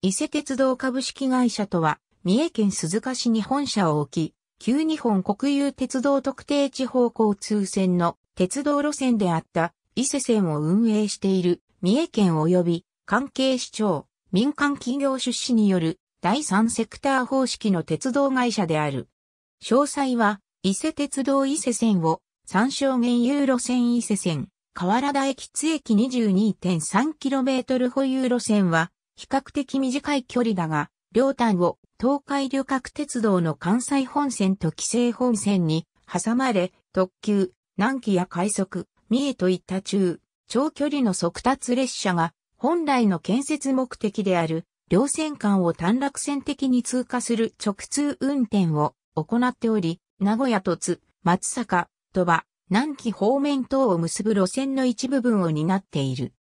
伊勢鉄道株式会社とは、三重県鈴鹿市に本社を置き、旧日本国有鉄道特定地方交通線の鉄道路線であった伊勢線を運営している三重県及び関係市長、民間企業出資による第三セクター方式の鉄道会社である。詳細は、伊勢鉄道伊勢線を参照原有路線伊勢線、河原田駅津駅 22.3km 保有路線は、比較的短い距離だが、両端を東海旅客鉄道の関西本線と紀勢本線に挟まれ、特急、南紀や快速、三重といった中、長距離の速達列車が本来の建設目的である両線間を短絡線的に通過する直通運転を行っており、名古屋と津、松阪、鳥羽、南紀方面等を結ぶ路線の一部分を担っている。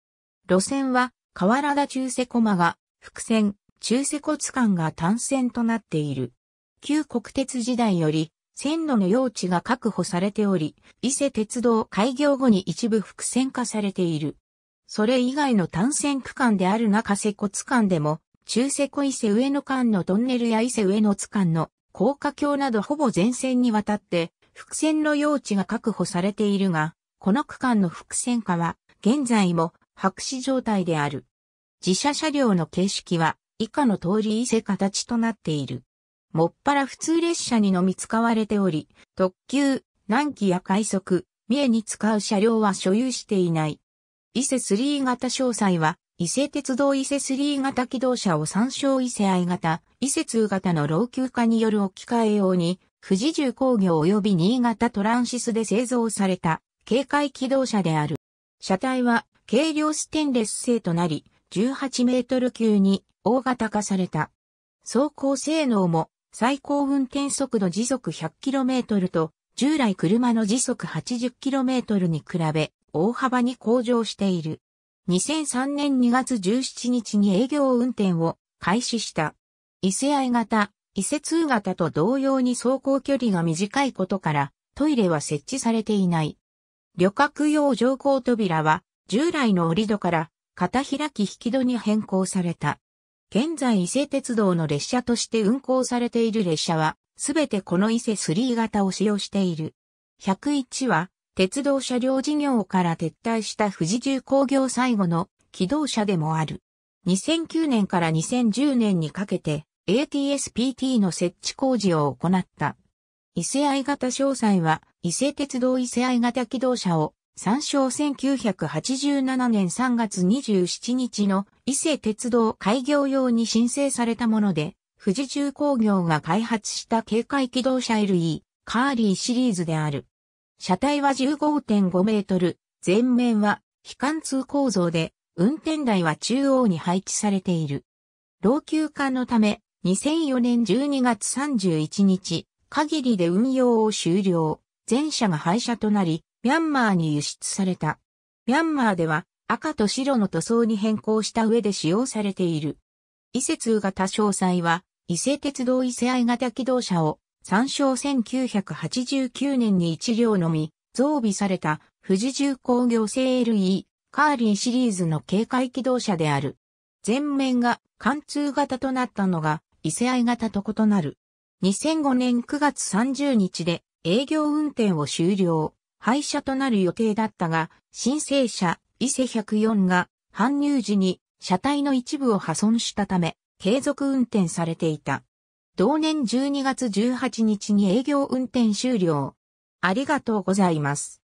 路線は河原田中世駒が、伏線、中世骨間が単線となっている。旧国鉄時代より、線路の用地が確保されており、伊勢鉄道開業後に一部伏線化されている。それ以外の単線区間である中瀬骨間でも、中瀬古伊勢上野間のトンネルや伊勢上野津間の高架橋などほぼ全線にわたって、伏線の用地が確保されているが、この区間の伏線化は、現在も白紙状態である。自社車両の形式は以下の通り伊勢形となっている。もっぱら普通列車にのみ使われており、特急、南紀や快速、三重に使う車両は所有していない。伊勢3型詳細は、伊勢鉄道伊勢3型機動車を参照伊勢 I 型、伊勢2型の老朽化による置き換え用に、富士重工業及び新潟トランシスで製造された、警戒機動車である。車体は軽量ステンレス製となり、18メートル級に大型化された。走行性能も最高運転速度時速 100km と、従来車の時速 80km に比べ、大幅に向上している。2003年2月17日に営業運転を開始した。伊勢愛型、伊勢通型と同様に走行距離が短いことから、トイレは設置されていない。旅客用乗降扉は従来の折戸から片開き引き戸に変更された。現在伊勢鉄道の列車として運行されている列車は、すべてこの伊勢3型を使用している。101は、鉄道車両事業から撤退した富士重工業最後の機動車でもある。2009年から2010年にかけて ATSPT の設置工事を行った。伊勢愛型詳細は伊勢鉄道伊勢愛型機動車を参照1987年3月27日の伊勢鉄道開業用に申請されたもので、富士重工業が開発した軽快機動車 LE、カーリーシリーズである。車体は15.5メートル、前面は非貫通構造で、運転台は中央に配置されている。老朽化のため、2004年12月31日、限りで運用を終了。全車が廃車となり、ミャンマーに輸出された。ミャンマーでは赤と白の塗装に変更した上で使用されている。伊勢通型詳細は、伊勢鉄道伊勢愛型機動車を参照1989年に1両のみ増備された富士重工業製 LE カーリーシリーズの警戒機動車である。前面が貫通型となったのが伊勢愛型と異なる。2005年9月30日で営業運転を終了。廃車となる予定だったが、申請者、伊勢104が、搬入時に車体の一部を破損したため、継続運転されていた。同年12月18日に営業運転終了。ありがとうございます。